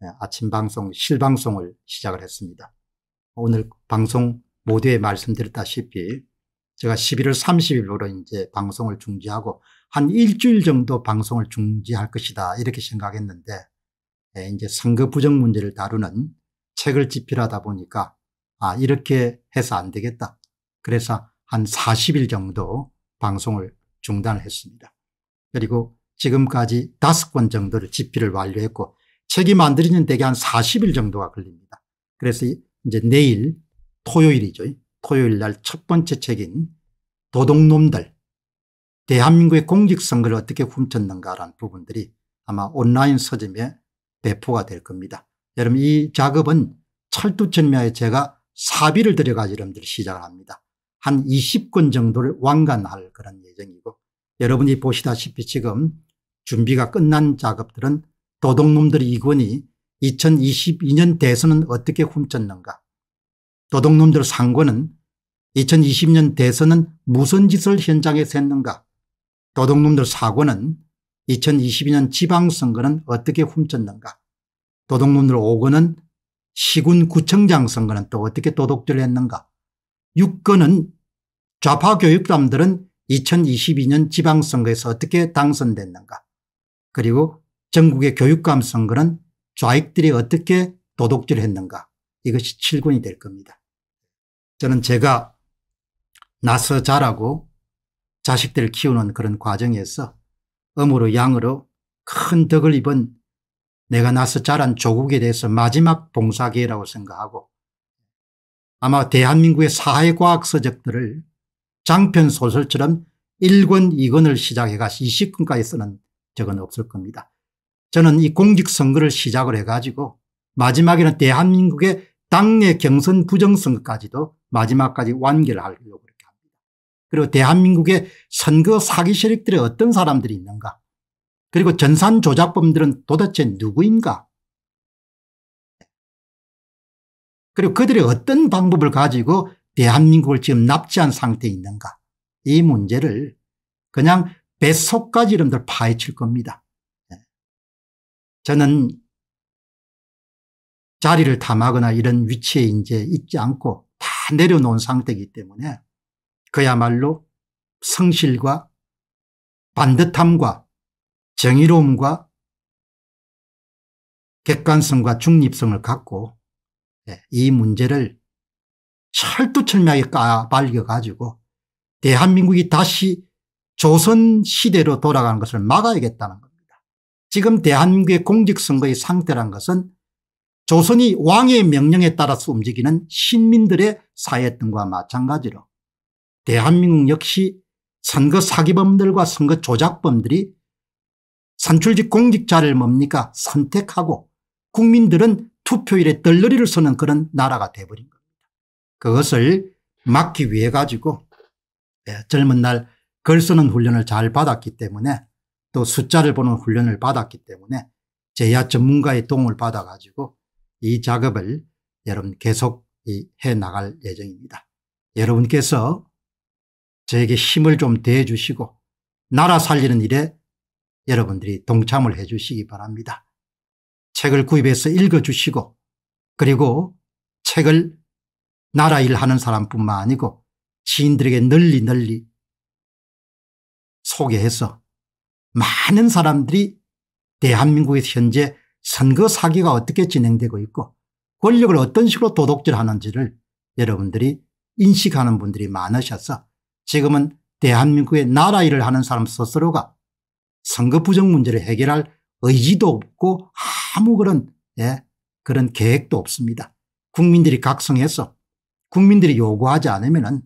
네, 아침 방송 실방송을 시작을 했습니다. 오늘 방송 모두에 말씀드렸다시피 제가 11월 30일로 이제 방송을 중지하고 한 일주일 정도 방송을 중지할 것이다 이렇게 생각했는데 예, 이제 선거 부정 문제를 다루는 책을 집필하다 보니까 아 이렇게 해서 안 되겠다. 그래서 한 40일 정도 방송을 중단했습니다. 그리고 지금까지 다권 정도를 집필을 완료했고 책이 만들어지는 대개 한 40일 정도가 걸립니다. 그래서 이제 내일 토요일이죠. 토요일 날 첫 번째 책인 도둑놈들 대한민국의 공직선거를 어떻게 훔쳤는가라는 부분들이 아마 온라인 서점에 배포가 될 겁니다. 여러분 이 작업은 철두철미하에 제가 사비를 들여가 여러분들 시작을 합니다. 한 20권 정도를 완간할 그런 예정이고 여러분이 보시다시피 지금 준비가 끝난 작업들은 도둑놈들의 이권이 2022년 대선은 어떻게 훔쳤는가 도둑놈들 상권은 2020년 대선은 무슨 짓을 현장에 서했는가 도둑놈들 사고는 2022년 지방선거는 어떻게 훔쳤는가 도둑놈들 오고은 시군 구청장 선거는 또 어떻게 도둑질 을 했는가 6건은 좌파 교육감들은 2022년 지방선거에서 어떻게 당선됐는가 그리고 전국의 교육감선 거는 좌익들이 어떻게 도둑질 을 했는가 이것이 7군이 될 겁니다. 저는 제가 나서 자라고 자식들을 키우는 그런 과정에서 음으로 양으로 큰 덕을 입은 내가 나서 자란 조국에 대해서 마지막 봉사기회라고 생각하고 아마 대한민국의 사회과학 서적들을 장편 소설처럼 1권, 2권을 시작해가 20권까지 쓰는 적은 없을 겁니다. 저는 이 공직선거를 시작을 해가지고 마지막에는 대한민국의 당내 경선 부정선거까지도 마지막까지 완결하려고 그렇게 합니다. 그리고 대한민국의 선거 사기 세력들의 어떤 사람들이 있는가 그리고 전산 조작범들은 도대체 누구인가 그리고 그들이 어떤 방법을 가지고 대한민국을 지금 납치한 상태에 있는가 이 문제를 그냥 뱃속까지 여러분들 파헤칠 겁니다. 저는 자리를 탐하거나 이런 위치에 이제 있지 않고 다 내려놓은 상태이기 때문에 그야말로 성실과 반듯함과 정의로움과 객관성과 중립성을 갖고 예, 이 문제를 철두철미하게 까발려가지고 대한민국이 다시 조선시대로 돌아가는 것을 막아야겠다는 것. 지금 대한민국의 공직선거의 상태란 것은 조선이 왕의 명령에 따라서 움직이는 신민들의 사회했던과 마찬가지로 대한민국 역시 선거 사기범들과 선거 조작범들이 선출직 공직자를 뭡니까 선택하고 국민들은 투표일에 덜러리를 서는 그런 나라가 돼버린 겁니다. 그것을 막기 위해 가지고 예, 젊은 날 글쓰는 훈련을 잘 받았기 때문에 또 숫자를 보는 훈련을 받았기 때문에 제야 전문가의 도움을 받아가지고 이 작업을 여러분 계속 해 나갈 예정입니다. 여러분께서 저에게 힘을 좀 대주시고 나라 살리는 일에 여러분들이 동참을 해 주시기 바랍니다. 책을 구입해서 읽어 주시고 그리고 책을 나라 일하는 사람뿐만 아니고 지인들에게 널리 널리 소개해서 많은 사람들이 대한민국에서 현재 선거 사기가 어떻게 진행되고 있고 권력을 어떤 식으로 도둑질하는지를 여러분들이 인식하는 분들이 많으셔서 지금은 대한민국의 나라 일을 하는 사람 스스로가 선거 부정 문제를 해결할 의지도 없고 아무 그런 예, 그런 계획도 없습니다. 국민들이 각성해서 국민들이 요구하지 않으면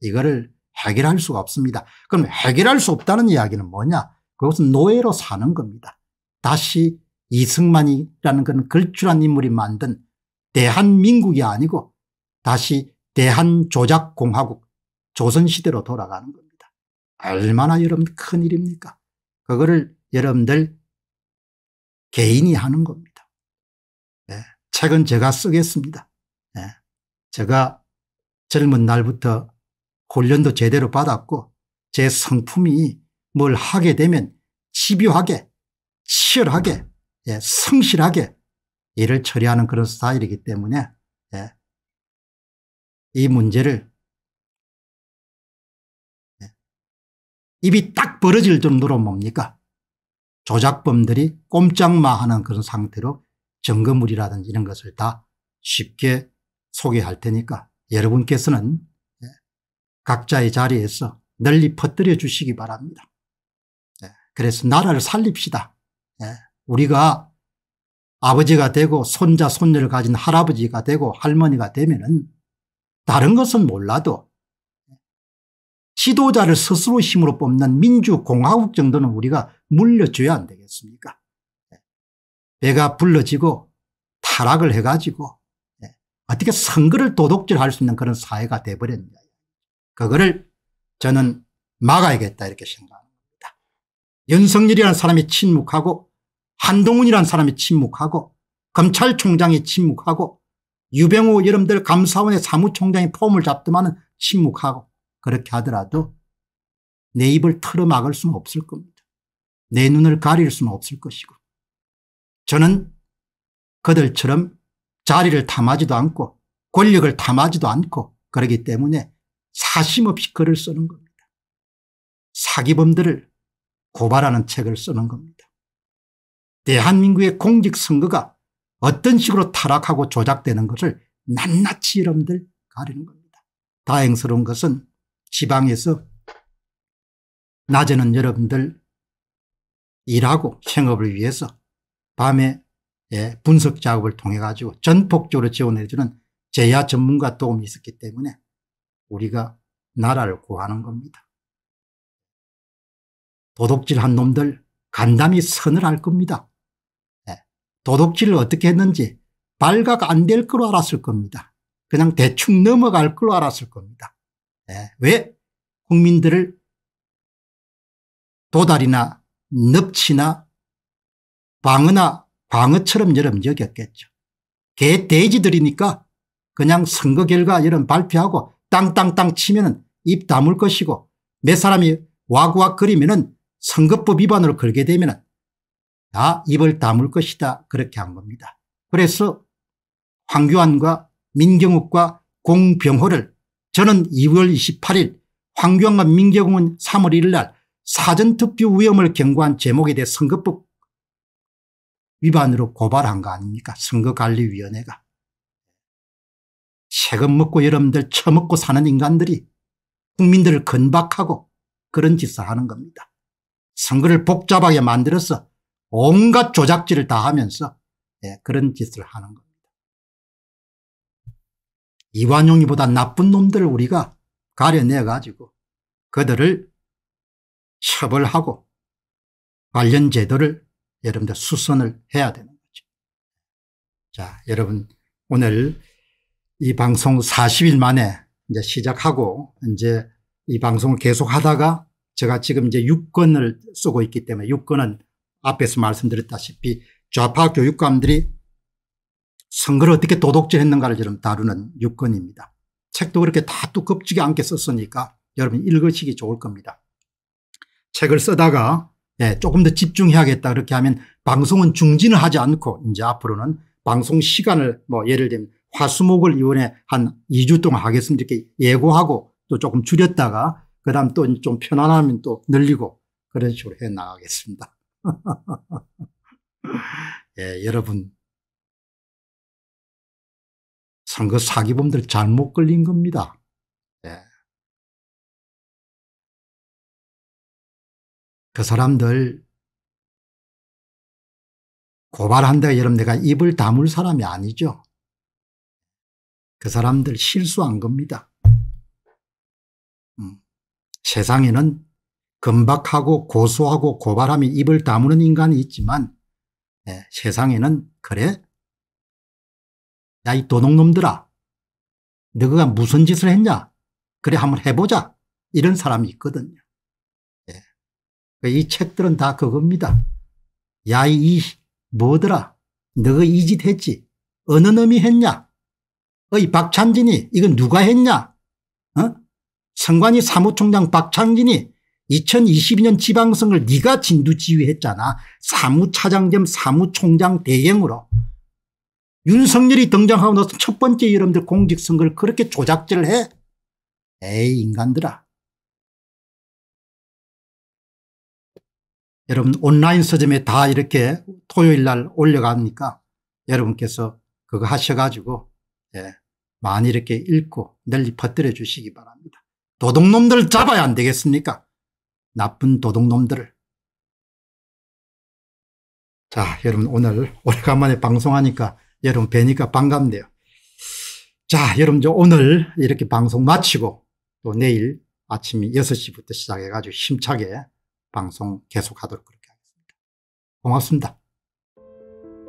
이거를 해결할 수가 없습니다. 그럼 해결할 수 없다는 이야기는 뭐냐? 그것은 노예로 사는 겁니다. 다시 이승만이라는 그런 걸출한 인물이 만든 대한민국이 아니고 다시 대한조작공화국 조선시대로 돌아가는 겁니다. 얼마나 여러분 큰일입니까? 그거를 여러분들 개인이 하는 겁니다. 네, 책은 제가 쓰겠습니다. 네, 제가 젊은 날부터 훈련도 제대로 받았고 제 성품이 뭘 하게 되면 집요하게 치열하게 예, 성실하게 일을 처리하는 그런 스타일이기 때문에 예, 이 문제를 예, 입이 딱 벌어질 정도로 뭡니까 조작범들이 꼼짝마하는 그런 상태로 증거물이라든지 이런 것을 다 쉽게 소개할 테니까 여러분께서는 각자의 자리에서 널리 퍼뜨려 주시기 바랍니다. 예, 그래서 나라를 살립시다. 예, 우리가 아버지가 되고 손자 손녀를 가진 할아버지가 되고 할머니가 되면은 다른 것은 몰라도 지도자를 스스로 힘으로 뽑는 민주공화국 정도는 우리가 물려줘야 안 되겠습니까? 예, 배가 불러지고 타락을 해가지고 어떻게 선거를 도둑질할 수 있는 그런 사회가 돼버렸냐. 그거를 저는 막아야겠다 이렇게 생각합니다. 윤석열이라는 사람이 침묵하고 한동훈이라는 사람이 침묵하고 검찰총장이 침묵하고 유병호 여러분들 감사원의 사무총장이 폼을 잡더만 침묵하고 그렇게 하더라도 내 입을 틀어막을 수는 없을 겁니다. 내 눈을 가릴 수는 없을 것이고 저는 그들처럼 자리를 탐하지도 않고 권력을 탐하지도 않고 그러기 때문에 사심없이 글을 쓰는 겁니다. 사기범들을 고발하는 책을 쓰는 겁니다. 대한민국의 공직선거가 어떤 식으로 타락하고 조작되는 것을 낱낱이 여러분들 가리는 겁니다. 다행스러운 것은 지방에서 낮에는 여러분들 일하고 생업을 위해서 밤에 예, 분석 작업을 통해 가지고 전폭적으로 지원해주는 제야 전문가 도움이 있었기 때문에 우리가 나라를 구하는 겁니다. 도둑질한 놈들 간담이 선을 할 겁니다. 예, 도둑질을 어떻게 했는지 발각 안 될 걸로 알았을 겁니다. 그냥 대충 넘어갈 걸로 알았을 겁니다. 예, 왜 국민들을 도달이나 넙치나 방어나 광어처럼 여름 여겼겠죠. 개 돼지들이니까 그냥 선거 결과 이런 발표하고 땅땅땅 치면 입 다물 것이고 몇 사람이 와구와 거리면 선거법 위반으로 걸게 되면 다 입을 다물 것이다 그렇게 한 겁니다. 그래서 황교안과 민경욱과 공병호를 저는 2월 28일 황교안과 민경욱은 3월 1일 날 사전투표 위험을 경고한 제목에 대해 선거법 위반으로 고발한 거 아닙니까 선거관리위원회가. 세금 먹고 여러분들 처먹고 사는 인간들이 국민들을 건박하고 그런 짓을 하는 겁니다. 선거를 복잡하게 만들어서 온갖 조작질을 다 하면서 예, 그런 짓을 하는 겁니다. 이완용이보다 나쁜 놈들을 우리가 가려내가지고 그들을 처벌하고 관련 제도를 여러분들 수선을 해야 되는 거죠. 자, 여러분 오늘 이 방송 40일 만에 이제 시작하고 이제 이 방송을 계속 하다가 제가 지금 이제 6권을 쓰고 있기 때문에 6권은 앞에서 말씀드렸다시피 좌파 교육감들이 선거를 어떻게 도덕질했는가를 지금 다루는 6권입니다. 책도 그렇게 다 두껍지게 않게 썼으니까 여러분 읽으시기 좋을 겁니다. 책을 쓰다가 예, 조금 더 집중해야겠다 그렇게 하면 방송은 중진을 하지 않고 이제 앞으로는 방송 시간을 뭐 예를 들면 화수목을 이번에 한 2주 동안 하겠습니다. 이렇게 예고하고 또 조금 줄였다가 그 다음 또 좀 편안하면 또 늘리고 그런 식으로 해 나가겠습니다. 예, 여러분. 선거 사기범들 잘못 걸린 겁니다. 예. 그 사람들 고발한다 여러분 내가 입을 다물 사람이 아니죠. 그 사람들 실수한 겁니다. 음. 세상에는 금박하고 고소하고 고발함이 입을 다무는 인간이 있지만 네, 세상에는 그래? 야 이 도둑놈들아 너가 무슨 짓을 했냐? 그래 한번 해보자 이런 사람이 있거든요. 네. 이 책들은 다 그겁니다. 야 이 뭐더라 너가 이짓 했지? 어느 놈이 했냐? 어이 박찬진이 이건 누가 했냐 어? 선관이 사무총장 박찬진이 2022년 지방선거를 네가 진두지휘했잖아. 사무차장 겸 사무총장 대행으로. 윤석열이 등장하고 나서 첫 번째 여러분들 공직선거를 그렇게 조작질 을 해? 에이 인간들아. 여러분 온라인 서점에 다 이렇게 토요일 날 올려갑니까? 여러분께서 그거 하셔가지고 예, 많이 이렇게 읽고 널리 퍼뜨려 주시기 바랍니다. 도둑놈들 잡아야 안 되겠습니까? 나쁜 도둑놈들을. 자 여러분 오늘 오래간만에 방송하니까 여러분 뵈니까 반갑네요. 자 여러분 저 오늘 이렇게 방송 마치고 또 내일 아침 6시부터 시작해가지고 힘차게 방송 계속하도록 그렇게 하겠습니다. 고맙습니다.